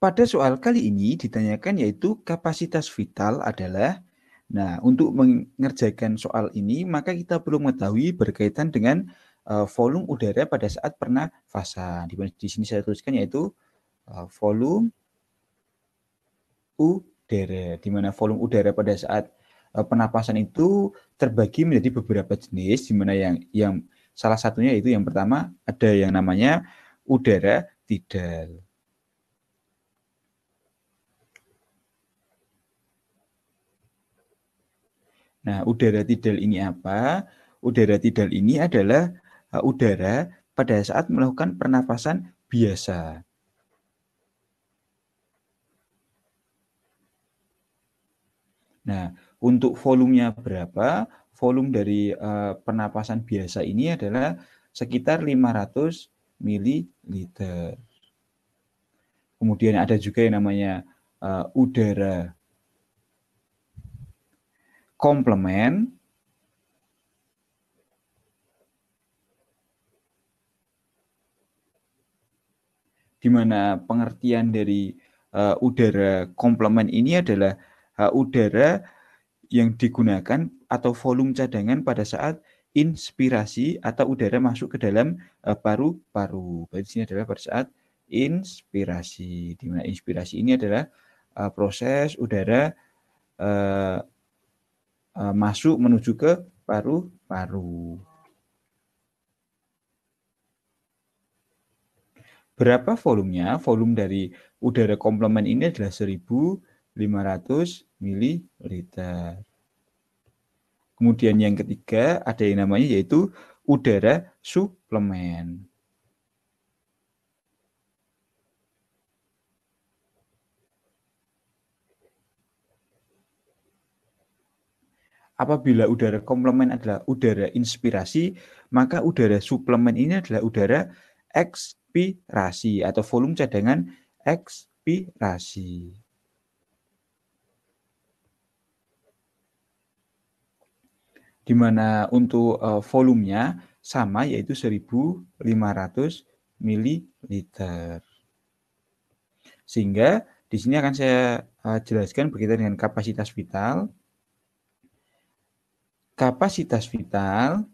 Pada soal kali ini ditanyakan yaitu kapasitas vital adalah Nah, untuk mengerjakan soal ini maka kita perlu mengetahui berkaitan dengan uh, volume udara pada saat pernafasan. Di, di sini saya tuliskan yaitu uh, volume udara di mana volume udara pada saat uh, pernapasan itu terbagi menjadi beberapa jenis di mana yang yang salah satunya itu yang pertama ada yang namanya udara tidal. Nah, udara tidal ini apa? Udara tidal ini adalah e, udara pada saat melakukan pernapasan biasa. Nah, untuk volumenya berapa? Volume dari uh, pernapasan biasa ini adalah sekitar 500 ml. Kemudian ada juga yang namanya uh, udara komplement di mana pengertian dari uh, udara komplement ini adalah uh, udara yang digunakan atau volume cadangan pada saat inspirasi atau udara masuk ke dalam eh, paru-paru. Uh, sini adalah pada saat inspirasi, di mana inspirasi ini adalah uh, proses udara uh, Eh, masuk menuju ke paru-paru. Berapa volumenya? Volume dari udara komplement ini adalah 1500 ml. Kemudian yang ketiga ada yang namanya yaitu udara suplemen. apabila udara komplement adalah udara inspirasi, maka udara suplemen ini adalah udara ekspirasi atau volume cadangan ekspirasi. Di mana untuk eh, volumenya sama yaitu 1500 ml. Sehingga di sini akan saya eh, jelaskan berkaitan dengan kapasitas vital kapasitas vital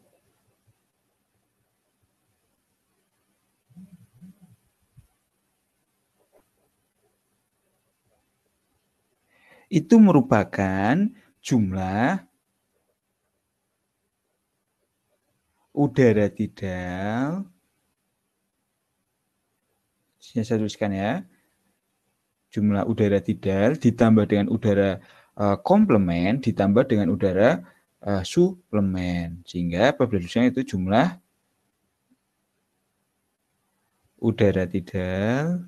itu merupakan jumlah udara tidal saya tuliskan ya jumlah udara tidal ditambah dengan udara eh, komplement ditambah dengan udara uh, suplemen. Sehingga pemproduksinya itu jumlah udara tidal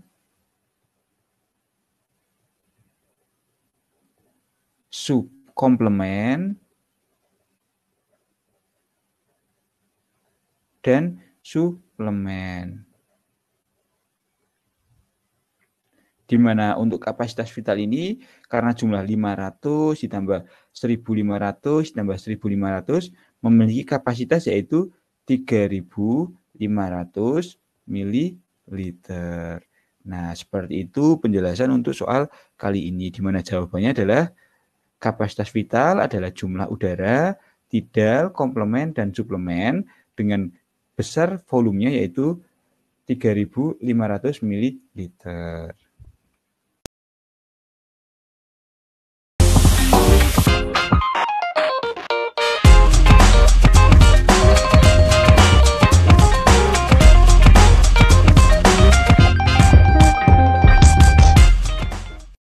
sub komplement dan suplemen. di mana untuk kapasitas vital ini karena jumlah 500 ditambah 1500 ditambah 1500 memiliki kapasitas yaitu 3500 ml. Nah, seperti itu penjelasan untuk soal kali ini di mana jawabannya adalah kapasitas vital adalah jumlah udara, tidal, komplement dan suplemen dengan besar volumenya yaitu 3500 ml.